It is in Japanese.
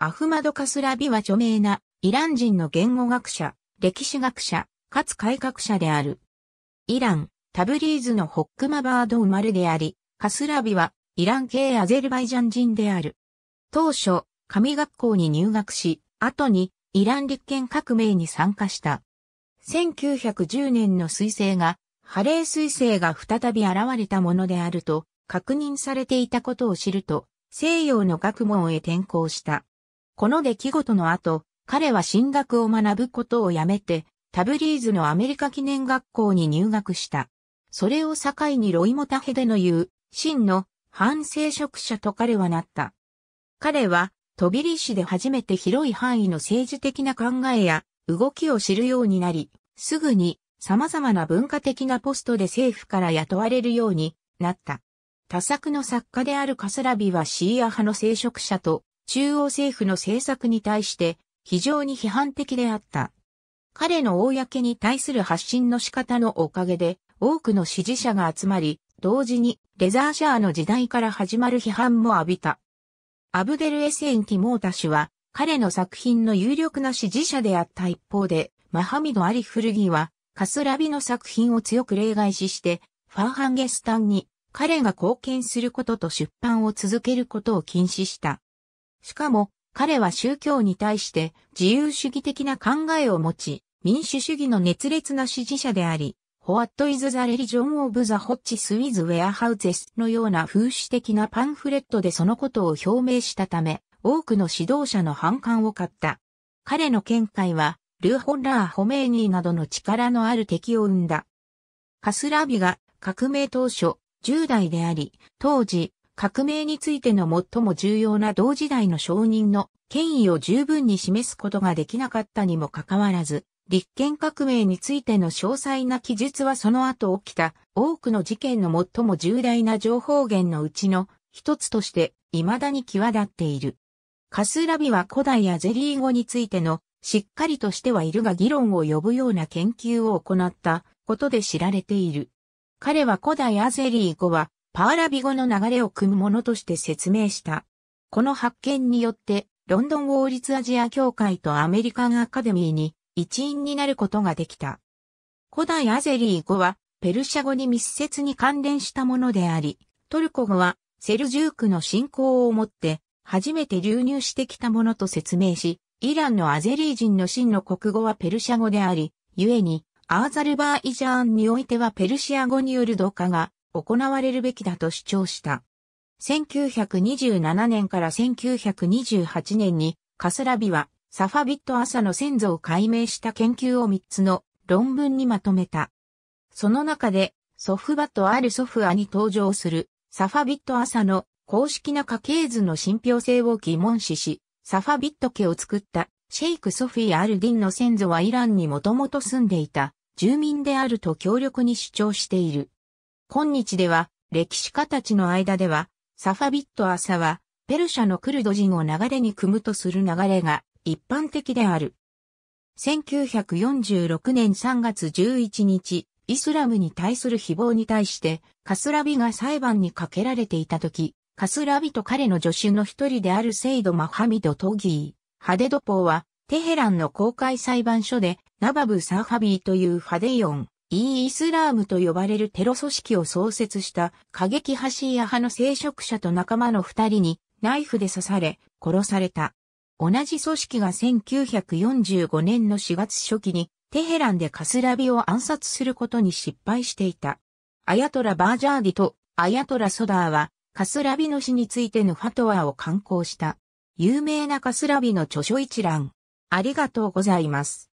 アフマド・カスラビは著名なイラン人の言語学者、歴史学者、かつ改革者である。イラン、タブリーズのホックマバード生まれであり、カスラビはイラン系アゼルバイジャン人である。当初、神学校に入学し、後にイラン立憲革命に参加した。1910年の彗星が、ハレー彗星が再び現れたものであると確認されていたことを知ると、西洋の学問へ転校した。この出来事の後、彼は進学を学ぶことをやめて、タブリーズのアメリカ記念学校に入学した。それを境にロイモタヘデの言う、真の反聖職者と彼はなった。彼は、トビリ市で初めて広い範囲の政治的な考えや動きを知るようになり、すぐに様々な文化的なポストで政府から雇われるようになった。多作の作家であるカスラビはシーア派の聖職者と中央政府の政策に対して非常に批判的であった。彼の公に対する発信の仕方のおかげで多くの支持者が集まり、同時にレザーシャーの時代から始まる批判も浴びた。アブデル・エセン・ティモータ氏は彼の作品の有力な支持者であった一方で、マハミド・アリ・フルギはカスラビの作品を強く例外視して、ファーハンゲスタンに彼が貢献することと出版を続けることを禁止した。しかも、彼は宗教に対して自由主義的な考えを持ち、民主主義の熱烈な支持者であり、What is the religion of the Hotch s w i Warehouses のような風刺的なパンフレットでそのことを表明したため、多くの指導者の反感を買った。彼の見解は、ルーホンラー・ホメーニーなどの力のある敵を生んだ。カスラビが革命当初、10代であり、当時、革命についての最も重要な同時代の承認の権威を十分に示すことができなかったにもかかわらず、立憲革命についての詳細な記述はその後起きた多くの事件の最も重大な情報源のうちの一つとして未だに際立っている。カスラビは古代アゼリー語についてのしっかりとしてはいるが議論を呼ぶような研究を行ったことで知られている。彼は古代アゼリー語はパーラビ語の流れを組むものとして説明した。この発見によって、ロンドン王立アジア協会とアメリカンアカデミーに一員になることができた。古代アゼリー語は、ペルシャ語に密接に関連したものであり、トルコ語は、セルジュークの信仰をもって、初めて流入してきたものと説明し、イランのアゼリー人の真の国語はペルシャ語であり、故に、アーザルバーイジャーンにおいてはペルシア語による同化が行われるべきだと主張した。1927年から1928年にカスラビはサファビット朝の先祖を解明した研究を3つの論文にまとめた。その中でソフバとあるソフアに登場するサファビット朝の公式な家系図の信憑性を疑問視し、サファビット家を作ったシェイク・ソフィー・アルディンの先祖はイランにもともと住んでいた住民であると強力に主張している。今日では、歴史家たちの間では、サファビット朝は、ペルシャのクルド人を流れに組むとする流れが一般的である。1946年3月11日、イスラムに対する誹謗に対して、カスラビが裁判にかけられていた時、カスラビと彼の助手の一人であるセイド・マハミド・トギー、ハデドポーは、テヘランの公開裁判所で、ナバブ・サーファビーというファデイオン、イー・イスラームと呼ばれるテロ組織を創設した過激派シーア派の聖職者と仲間の二人にナイフで刺され殺された。同じ組織が1945年の4月初期にテヘランでカスラビを暗殺することに失敗していた。アヤトラ・バージャーディとアヤトラ・ソダーはカスラビの死についてのファトワを刊行した。有名なカスラビの著書一覧。ありがとうございます。